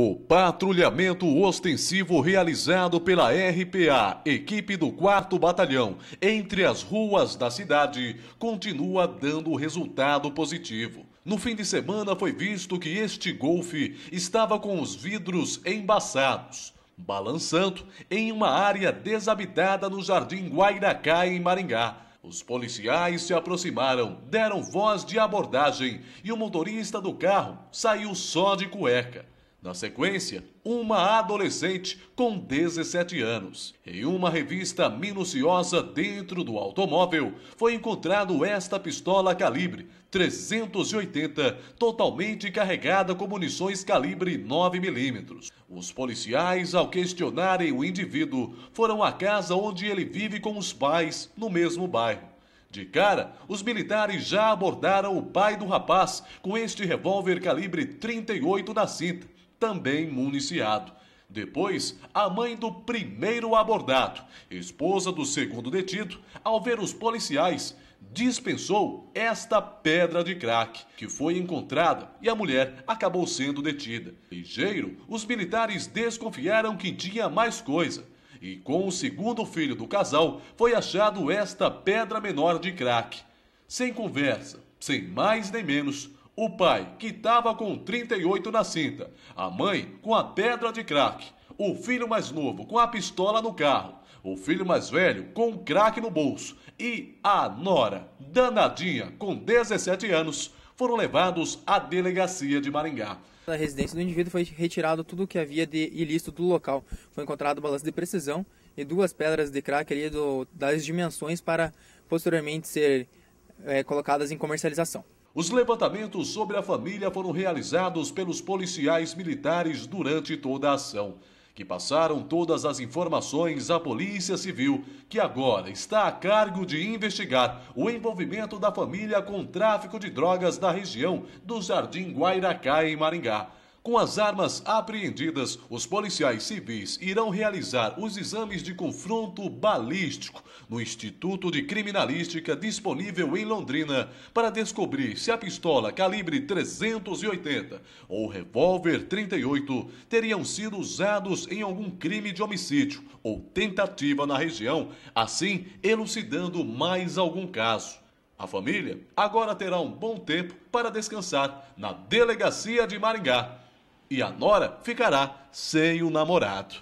O patrulhamento ostensivo realizado pela RPA, equipe do 4 Batalhão, entre as ruas da cidade, continua dando resultado positivo. No fim de semana foi visto que este golfe estava com os vidros embaçados, balançando em uma área desabitada no Jardim Guairacá, em Maringá. Os policiais se aproximaram, deram voz de abordagem e o motorista do carro saiu só de cueca. Na sequência, uma adolescente com 17 anos. Em uma revista minuciosa dentro do automóvel, foi encontrado esta pistola calibre 380, totalmente carregada com munições calibre 9mm. Os policiais, ao questionarem o indivíduo, foram à casa onde ele vive com os pais, no mesmo bairro. De cara, os militares já abordaram o pai do rapaz com este revólver calibre 38 na cinta também municiado. Depois, a mãe do primeiro abordado, esposa do segundo detido, ao ver os policiais, dispensou esta pedra de crack, que foi encontrada e a mulher acabou sendo detida. Ligeiro, os militares desconfiaram que tinha mais coisa. E com o segundo filho do casal, foi achado esta pedra menor de crack. Sem conversa, sem mais nem menos, o pai, que estava com 38 na cinta. A mãe, com a pedra de crack. O filho mais novo, com a pistola no carro. O filho mais velho, com o crack no bolso. E a nora, danadinha, com 17 anos, foram levados à delegacia de Maringá. Da residência do indivíduo foi retirado tudo o que havia de ilícito do local. Foi encontrado balanço de precisão e duas pedras de crack ali do, das dimensões para posteriormente ser é, colocadas em comercialização. Os levantamentos sobre a família foram realizados pelos policiais militares durante toda a ação, que passaram todas as informações à Polícia Civil, que agora está a cargo de investigar o envolvimento da família com tráfico de drogas da região do Jardim Guairacá, em Maringá. Com as armas apreendidas, os policiais civis irão realizar os exames de confronto balístico no Instituto de Criminalística disponível em Londrina para descobrir se a pistola calibre 380 ou revólver 38 teriam sido usados em algum crime de homicídio ou tentativa na região, assim elucidando mais algum caso. A família agora terá um bom tempo para descansar na delegacia de Maringá e a nora ficará sem o namorado.